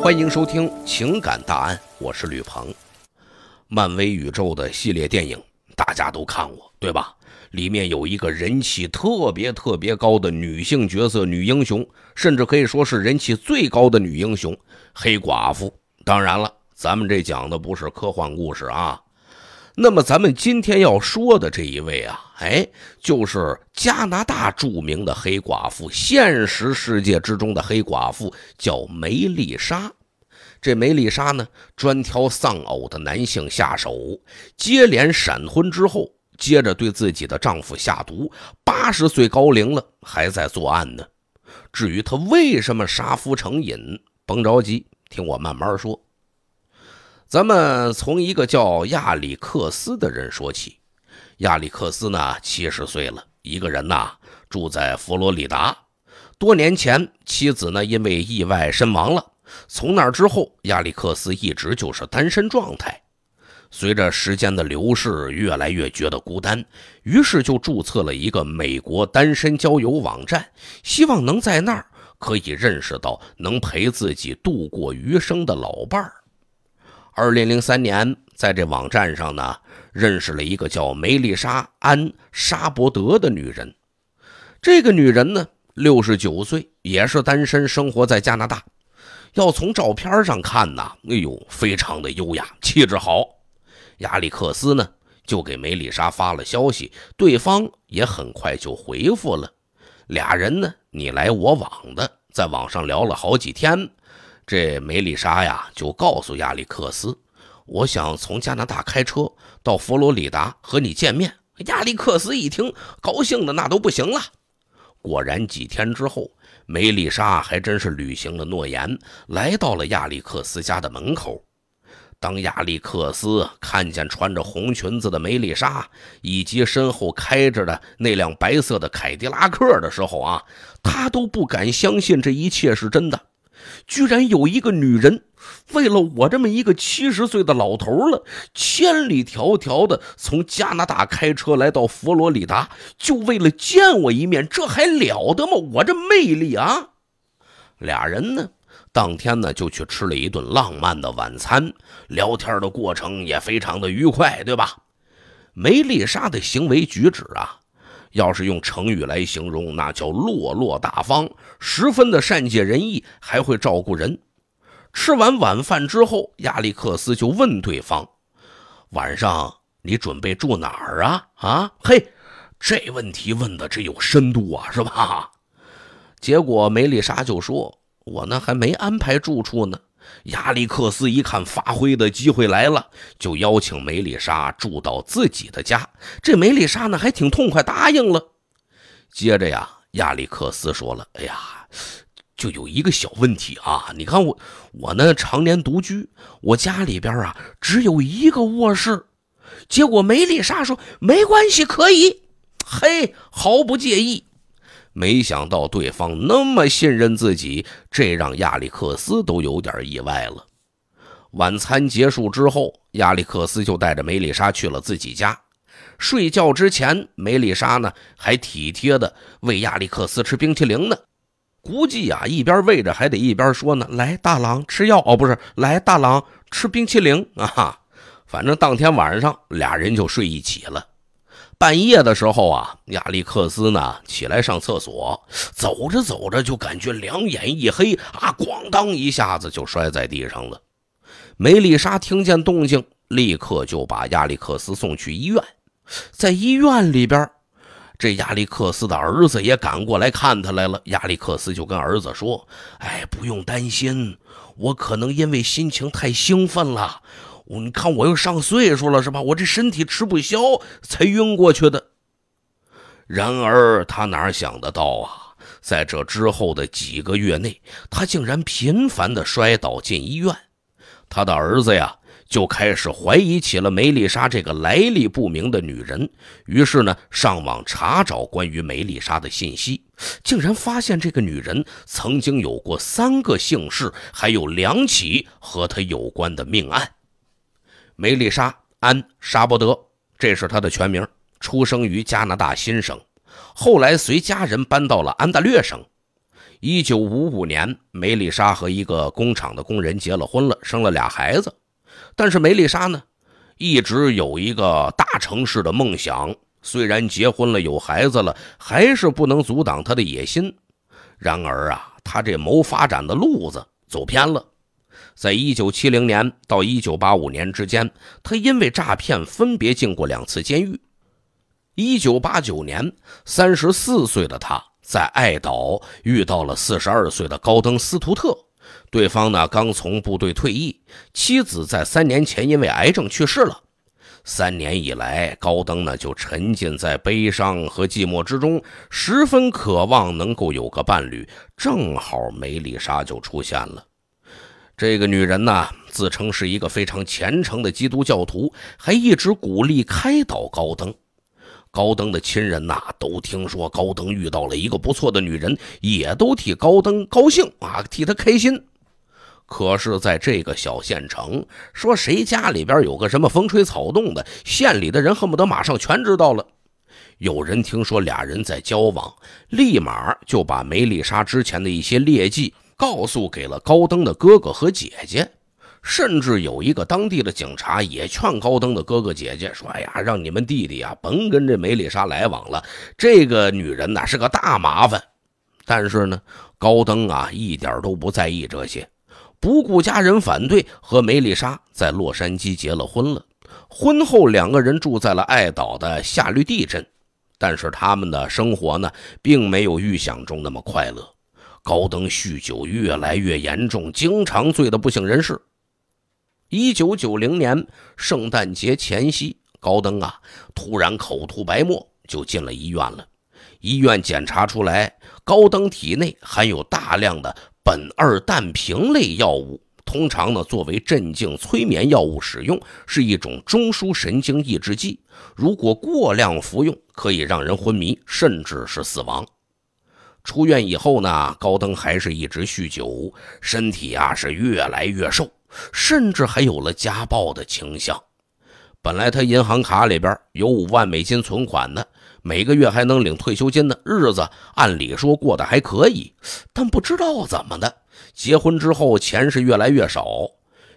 欢迎收听情感大案，我是吕鹏。漫威宇宙的系列电影大家都看过对吧？里面有一个人气特别特别高的女性角色，女英雄，甚至可以说是人气最高的女英雄——黑寡妇。当然了，咱们这讲的不是科幻故事啊。那么咱们今天要说的这一位啊，哎，就是加拿大著名的黑寡妇，现实世界之中的黑寡妇叫梅丽莎。这梅丽莎呢，专挑丧偶的男性下手，接连闪婚之后，接着对自己的丈夫下毒。八十岁高龄了，还在作案呢。至于她为什么杀夫成瘾，甭着急，听我慢慢说。咱们从一个叫亚历克斯的人说起。亚历克斯呢，七十岁了，一个人呐，住在佛罗里达。多年前，妻子呢因为意外身亡了。从那之后，亚历克斯一直就是单身状态。随着时间的流逝，越来越觉得孤单，于是就注册了一个美国单身交友网站，希望能在那儿可以认识到能陪自己度过余生的老伴儿。二零零三年，在这网站上呢，认识了一个叫梅丽莎·安·沙伯德的女人。这个女人呢，六十九岁，也是单身，生活在加拿大。要从照片上看呢，哎呦，非常的优雅，气质好。亚历克斯呢，就给梅丽莎发了消息，对方也很快就回复了。俩人呢，你来我往的，在网上聊了好几天。这梅丽莎呀，就告诉亚历克斯：“我想从加拿大开车到佛罗里达和你见面。”亚历克斯一听，高兴的那都不行了。果然，几天之后，梅丽莎还真是履行了诺言，来到了亚历克斯家的门口。当亚历克斯看见穿着红裙子的梅丽莎，以及身后开着的那辆白色的凯迪拉克的时候啊，他都不敢相信这一切是真的。居然有一个女人，为了我这么一个七十岁的老头了，千里迢迢的从加拿大开车来到佛罗里达，就为了见我一面，这还了得吗？我这魅力啊！俩人呢，当天呢就去吃了一顿浪漫的晚餐，聊天的过程也非常的愉快，对吧？梅丽莎的行为举止啊。要是用成语来形容，那叫落落大方，十分的善解人意，还会照顾人。吃完晚饭之后，亚历克斯就问对方：“晚上你准备住哪儿啊？”啊，嘿，这问题问的这有深度啊，是吧？结果梅丽莎就说我呢还没安排住处呢。亚历克斯一看发挥的机会来了，就邀请梅丽莎住到自己的家。这梅丽莎呢，还挺痛快，答应了。接着呀，亚历克斯说了：“哎呀，就有一个小问题啊，你看我我呢常年独居，我家里边啊只有一个卧室。结果梅丽莎说没关系，可以，嘿，毫不介意。”没想到对方那么信任自己，这让亚历克斯都有点意外了。晚餐结束之后，亚历克斯就带着梅丽莎去了自己家。睡觉之前，梅丽莎呢还体贴的喂亚历克斯吃冰淇淋呢。估计啊，一边喂着还得一边说呢：“来，大狼吃药哦，不是，来，大狼吃冰淇淋啊。”反正当天晚上俩人就睡一起了。半夜的时候啊，亚历克斯呢起来上厕所，走着走着就感觉两眼一黑啊，咣当一下子就摔在地上了。梅丽莎听见动静，立刻就把亚历克斯送去医院。在医院里边，这亚历克斯的儿子也赶过来看他来了。亚历克斯就跟儿子说：“哎，不用担心，我可能因为心情太兴奋了。”你看，我又上岁数了，是吧？我这身体吃不消，才晕过去的。然而，他哪想得到啊？在这之后的几个月内，他竟然频繁地摔倒进医院。他的儿子呀，就开始怀疑起了梅丽莎这个来历不明的女人。于是呢，上网查找关于梅丽莎的信息，竟然发现这个女人曾经有过三个姓氏，还有两起和她有关的命案。梅丽莎·安·沙伯德，这是她的全名。出生于加拿大新省，后来随家人搬到了安大略省。一九五五年，梅丽莎和一个工厂的工人结了婚了，生了俩孩子。但是梅丽莎呢，一直有一个大城市的梦想。虽然结婚了，有孩子了，还是不能阻挡她的野心。然而啊，她这谋发展的路子走偏了。在一九七零年到一九八五年之间，他因为诈骗分别进过两次监狱。一九八九年，三十四岁的他在爱岛遇到了四十二岁的高登·斯图特，对方呢刚从部队退役，妻子在三年前因为癌症去世了。三年以来，高登呢就沉浸在悲伤和寂寞之中，十分渴望能够有个伴侣。正好梅丽莎就出现了。这个女人呐，自称是一个非常虔诚的基督教徒，还一直鼓励开导高登。高登的亲人呐，都听说高登遇到了一个不错的女人，也都替高登高兴啊，替他开心。可是，在这个小县城，说谁家里边有个什么风吹草动的，县里的人恨不得马上全知道了。有人听说俩人在交往，立马就把梅丽莎之前的一些劣迹。告诉给了高登的哥哥和姐姐，甚至有一个当地的警察也劝高登的哥哥姐姐说：“哎呀，让你们弟弟啊甭跟这梅丽莎来往了，这个女人呐是个大麻烦。”但是呢，高登啊一点都不在意这些，不顾家人反对，和梅丽莎在洛杉矶结了婚了。婚后，两个人住在了爱岛的夏绿蒂镇，但是他们的生活呢，并没有预想中那么快乐。高登酗酒越来越严重，经常醉得不省人事。一九九零年圣诞节前夕，高登啊突然口吐白沫，就进了医院了。医院检查出来，高登体内含有大量的苯二氮平类药物，通常呢作为镇静催眠药物使用，是一种中枢神经抑制剂。如果过量服用，可以让人昏迷，甚至是死亡。出院以后呢，高登还是一直酗酒，身体啊是越来越瘦，甚至还有了家暴的倾向。本来他银行卡里边有五万美金存款呢，每个月还能领退休金的日子按理说过得还可以。但不知道怎么的，结婚之后钱是越来越少，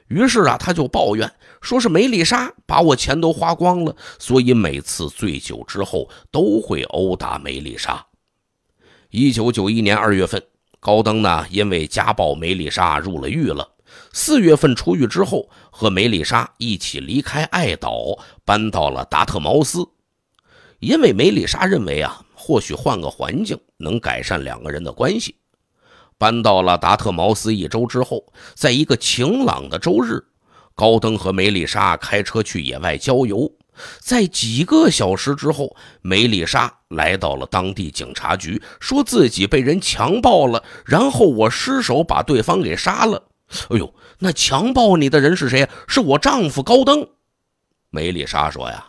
于是啊他就抱怨说是梅丽莎把我钱都花光了，所以每次醉酒之后都会殴打梅丽莎。一九九一年二月份，高登呢因为家暴梅丽莎入了狱了。四月份出狱之后，和梅丽莎一起离开爱岛，搬到了达特茅斯。因为梅丽莎认为啊，或许换个环境能改善两个人的关系。搬到了达特茅斯一周之后，在一个晴朗的周日，高登和梅丽莎开车去野外郊游。在几个小时之后，梅丽莎来到了当地警察局，说自己被人强暴了，然后我失手把对方给杀了。哎呦，那强暴你的人是谁？是我丈夫高登。梅丽莎说：“呀，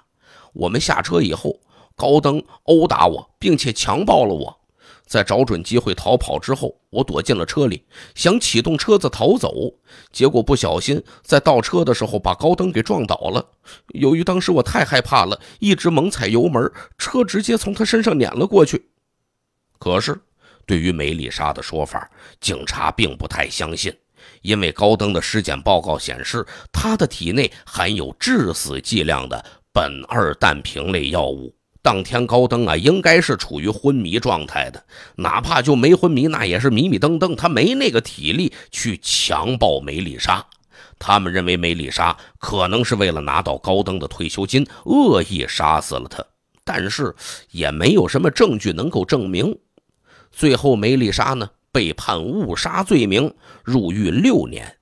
我们下车以后，高登殴打我，并且强暴了我。”在找准机会逃跑之后，我躲进了车里，想启动车子逃走。结果不小心在倒车的时候把高登给撞倒了。由于当时我太害怕了，一直猛踩油门，车直接从他身上碾了过去。可是，对于梅丽莎的说法，警察并不太相信，因为高登的尸检报告显示，他的体内含有致死剂量的苯二氮平类药物。当天高登啊，应该是处于昏迷状态的，哪怕就没昏迷，那也是迷迷瞪瞪，他没那个体力去强暴梅丽莎。他们认为梅丽莎可能是为了拿到高登的退休金，恶意杀死了他，但是也没有什么证据能够证明。最后梅丽莎呢，被判误杀罪名入狱六年，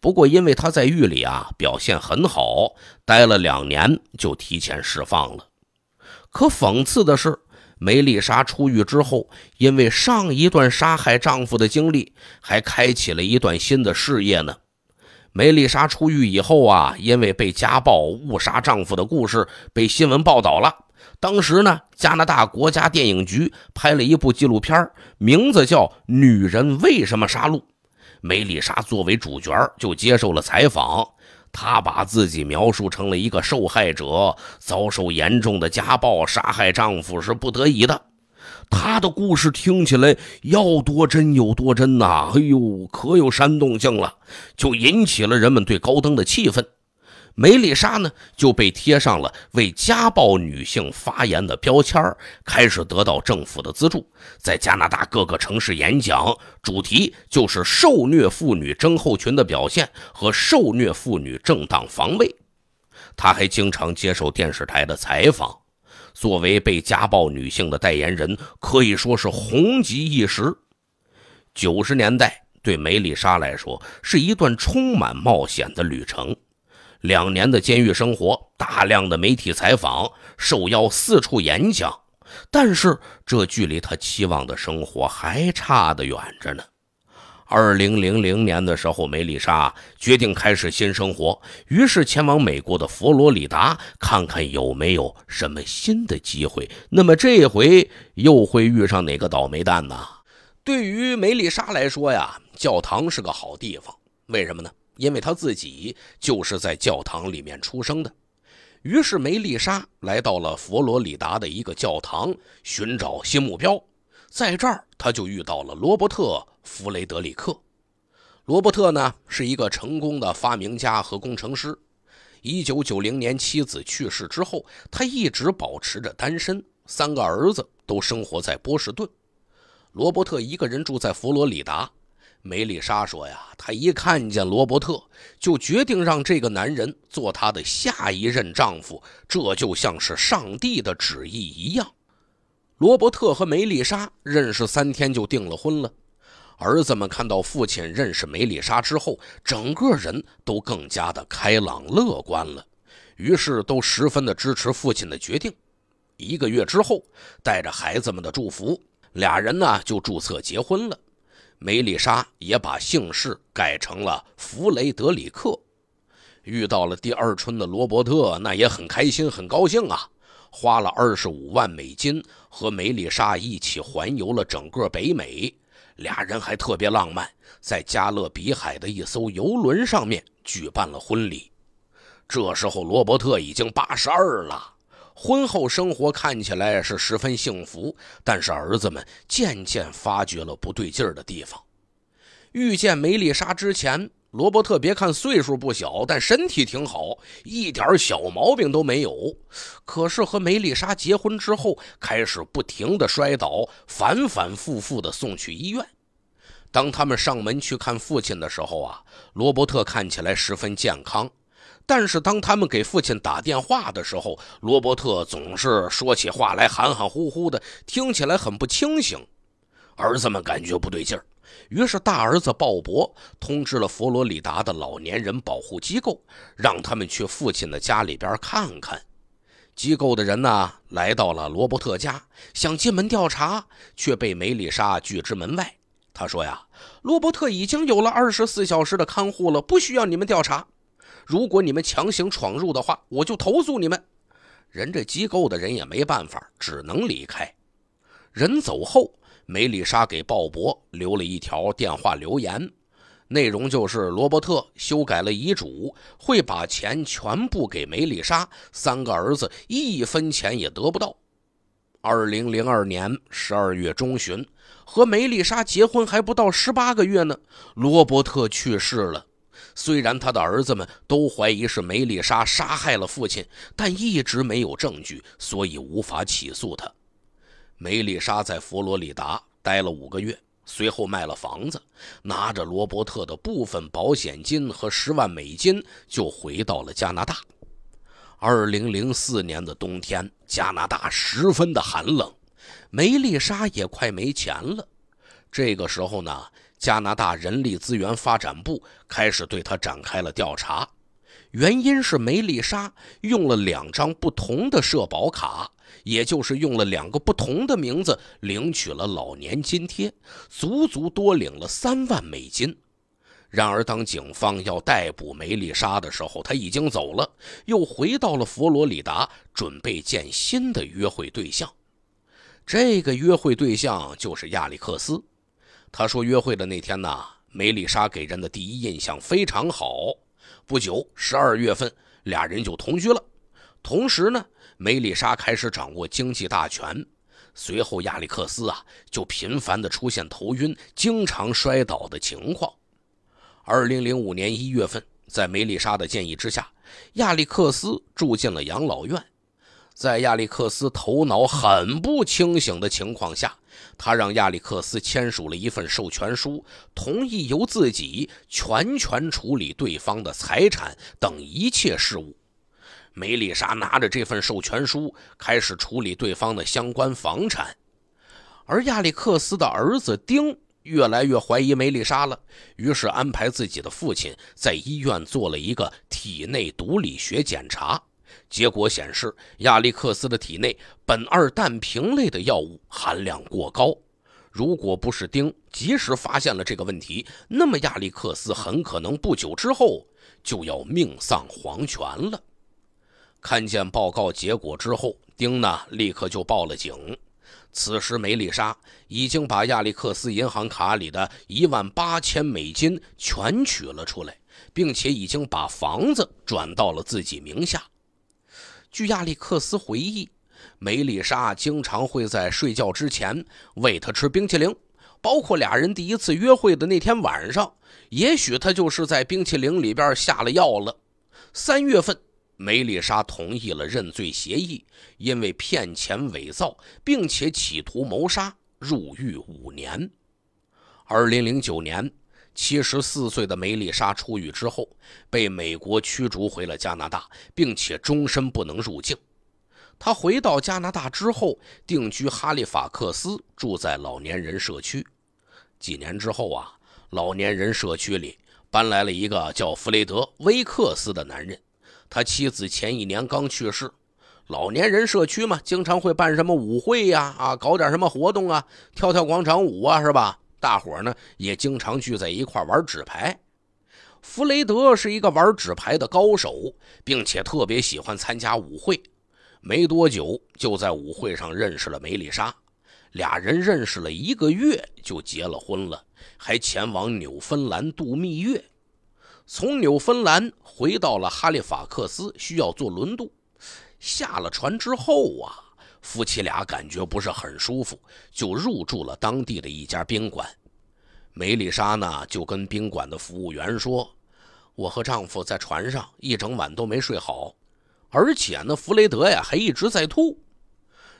不过因为他在狱里啊表现很好，待了两年就提前释放了。可讽刺的是，梅丽莎出狱之后，因为上一段杀害丈夫的经历，还开启了一段新的事业呢。梅丽莎出狱以后啊，因为被家暴误杀丈夫的故事被新闻报道了。当时呢，加拿大国家电影局拍了一部纪录片，名字叫《女人为什么杀戮》，梅丽莎作为主角就接受了采访。她把自己描述成了一个受害者，遭受严重的家暴，杀害丈夫是不得已的。她的故事听起来要多真有多真呐！哎呦，可有煽动性了，就引起了人们对高登的气愤。梅丽莎呢就被贴上了为家暴女性发言的标签儿，开始得到政府的资助，在加拿大各个城市演讲，主题就是受虐妇女症候群的表现和受虐妇女正当防卫。她还经常接受电视台的采访，作为被家暴女性的代言人，可以说是红极一时。九十年代对梅丽莎来说是一段充满冒险的旅程。两年的监狱生活，大量的媒体采访，受邀四处演讲，但是这距离他期望的生活还差得远着呢。二零零零年的时候，梅丽莎决定开始新生活，于是前往美国的佛罗里达，看看有没有什么新的机会。那么这回又会遇上哪个倒霉蛋呢？对于梅丽莎来说呀，教堂是个好地方，为什么呢？因为他自己就是在教堂里面出生的，于是梅丽莎来到了佛罗里达的一个教堂寻找新目标，在这儿他就遇到了罗伯特·弗雷德里克。罗伯特呢是一个成功的发明家和工程师。1990年妻子去世之后，他一直保持着单身。三个儿子都生活在波士顿，罗伯特一个人住在佛罗里达。梅丽莎说：“呀，她一看见罗伯特，就决定让这个男人做她的下一任丈夫，这就像是上帝的旨意一样。”罗伯特和梅丽莎认识三天就订了婚了。儿子们看到父亲认识梅丽莎之后，整个人都更加的开朗乐观了，于是都十分的支持父亲的决定。一个月之后，带着孩子们的祝福，俩人呢就注册结婚了。梅丽莎也把姓氏改成了弗雷德里克，遇到了第二春的罗伯特，那也很开心，很高兴啊！花了二十五万美金，和梅丽莎一起环游了整个北美，俩人还特别浪漫，在加勒比海的一艘游轮上面举办了婚礼。这时候，罗伯特已经八十二了。婚后生活看起来是十分幸福，但是儿子们渐渐发觉了不对劲儿的地方。遇见梅丽莎之前，罗伯特别看岁数不小，但身体挺好，一点小毛病都没有。可是和梅丽莎结婚之后，开始不停的摔倒，反反复复的送去医院。当他们上门去看父亲的时候啊，罗伯特看起来十分健康。但是当他们给父亲打电话的时候，罗伯特总是说起话来含含糊糊的，听起来很不清醒。儿子们感觉不对劲儿，于是大儿子鲍勃通知了佛罗里达的老年人保护机构，让他们去父亲的家里边看看。机构的人呢，来到了罗伯特家，想进门调查，却被梅丽莎拒之门外。他说呀：“罗伯特已经有了二十四小时的看护了，不需要你们调查。”如果你们强行闯入的话，我就投诉你们。人这机构的人也没办法，只能离开。人走后，梅丽莎给鲍勃留了一条电话留言，内容就是罗伯特修改了遗嘱，会把钱全部给梅丽莎，三个儿子一分钱也得不到。二零零二年十二月中旬，和梅丽莎结婚还不到十八个月呢，罗伯特去世了。虽然他的儿子们都怀疑是梅丽莎杀害了父亲，但一直没有证据，所以无法起诉他。梅丽莎在佛罗里达待了五个月，随后卖了房子，拿着罗伯特的部分保险金和十万美金，就回到了加拿大。二零零四年的冬天，加拿大十分的寒冷，梅丽莎也快没钱了。这个时候呢？加拿大人力资源发展部开始对他展开了调查，原因是梅丽莎用了两张不同的社保卡，也就是用了两个不同的名字领取了老年津贴，足足多领了三万美金。然而，当警方要逮捕梅丽莎的时候，她已经走了，又回到了佛罗里达，准备见新的约会对象。这个约会对象就是亚历克斯。他说，约会的那天呢，梅丽莎给人的第一印象非常好。不久，十二月份，俩人就同居了。同时呢，梅丽莎开始掌握经济大权。随后，亚历克斯啊，就频繁的出现头晕、经常摔倒的情况。二零零五年一月份，在梅丽莎的建议之下，亚历克斯住进了养老院。在亚历克斯头脑很不清醒的情况下。他让亚历克斯签署了一份授权书，同意由自己全权处理对方的财产等一切事务。梅丽莎拿着这份授权书，开始处理对方的相关房产。而亚历克斯的儿子丁越来越怀疑梅丽莎了，于是安排自己的父亲在医院做了一个体内毒理学检查。结果显示，亚历克斯的体内苯二氮平类的药物含量过高。如果不是丁及时发现了这个问题，那么亚历克斯很可能不久之后就要命丧黄泉了。看见报告结果之后，丁呢立刻就报了警。此时，梅丽莎已经把亚历克斯银行卡里的一万八千美金全取了出来，并且已经把房子转到了自己名下。据亚历克斯回忆，梅丽莎经常会在睡觉之前喂他吃冰淇淋，包括俩人第一次约会的那天晚上，也许他就是在冰淇淋里边下了药了。三月份，梅丽莎同意了认罪协议，因为骗钱、伪造，并且企图谋杀，入狱五年。二零零九年。七十四岁的梅丽莎出狱之后，被美国驱逐回了加拿大，并且终身不能入境。她回到加拿大之后，定居哈利法克斯，住在老年人社区。几年之后啊，老年人社区里搬来了一个叫弗雷德·威克斯的男人。他妻子前一年刚去世。老年人社区嘛，经常会办什么舞会呀，啊，搞点什么活动啊，跳跳广场舞啊，是吧？大伙呢也经常聚在一块玩纸牌。弗雷德是一个玩纸牌的高手，并且特别喜欢参加舞会。没多久就在舞会上认识了梅丽莎，俩人认识了一个月就结了婚了，还前往纽芬兰度蜜月。从纽芬兰回到了哈利法克斯，需要坐轮渡。下了船之后啊，夫妻俩感觉不是很舒服，就入住了当地的一家宾馆。梅丽莎呢就跟宾馆的服务员说：“我和丈夫在船上一整晚都没睡好，而且呢，弗雷德呀还一直在吐。”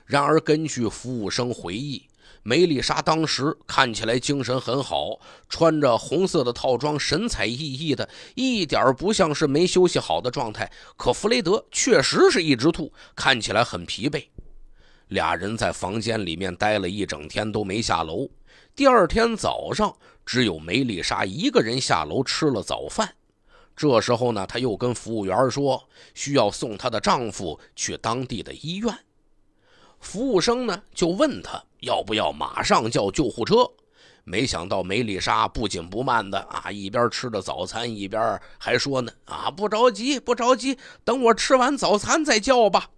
然而，根据服务生回忆，梅丽莎当时看起来精神很好，穿着红色的套装，神采奕奕的，一点不像是没休息好的状态。可弗雷德确实是一直吐，看起来很疲惫。俩人在房间里面待了一整天都没下楼。第二天早上，只有梅丽莎一个人下楼吃了早饭。这时候呢，她又跟服务员说需要送她的丈夫去当地的医院。服务生呢就问她要不要马上叫救护车。没想到梅丽莎不紧不慢的啊，一边吃着早餐，一边还说呢啊，不着急，不着急，等我吃完早餐再叫吧。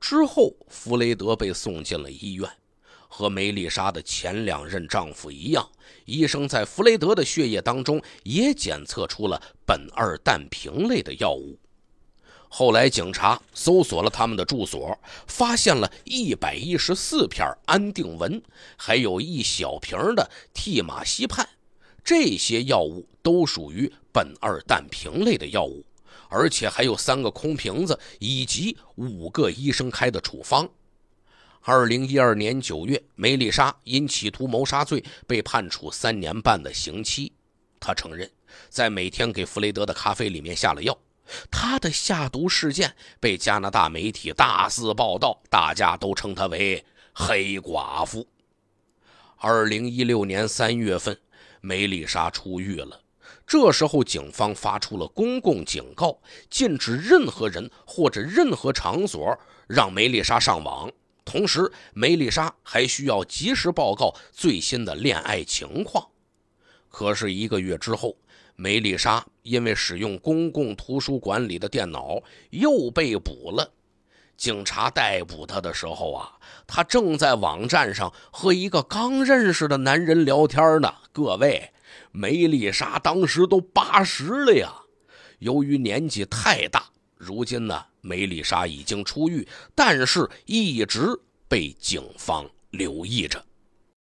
之后，弗雷德被送进了医院。和梅丽莎的前两任丈夫一样，医生在弗雷德的血液当中也检测出了苯二氮平类的药物。后来，警察搜索了他们的住所，发现了一百一十四片安定文，还有一小瓶的替马西泮。这些药物都属于苯二氮平类的药物，而且还有三个空瓶子以及五个医生开的处方。二零一二年九月，梅丽莎因企图谋杀罪被判处三年半的刑期。她承认，在每天给弗雷德的咖啡里面下了药。她的下毒事件被加拿大媒体大肆报道，大家都称她为“黑寡妇”。二零一六年三月份，梅丽莎出狱了。这时候，警方发出了公共警告，禁止任何人或者任何场所让梅丽莎上网。同时，梅丽莎还需要及时报告最新的恋爱情况。可是，一个月之后，梅丽莎因为使用公共图书馆里的电脑又被捕了。警察逮捕她的时候啊，她正在网站上和一个刚认识的男人聊天呢。各位，梅丽莎当时都八十了呀。由于年纪太大，如今呢？梅丽莎已经出狱，但是一直被警方留意着。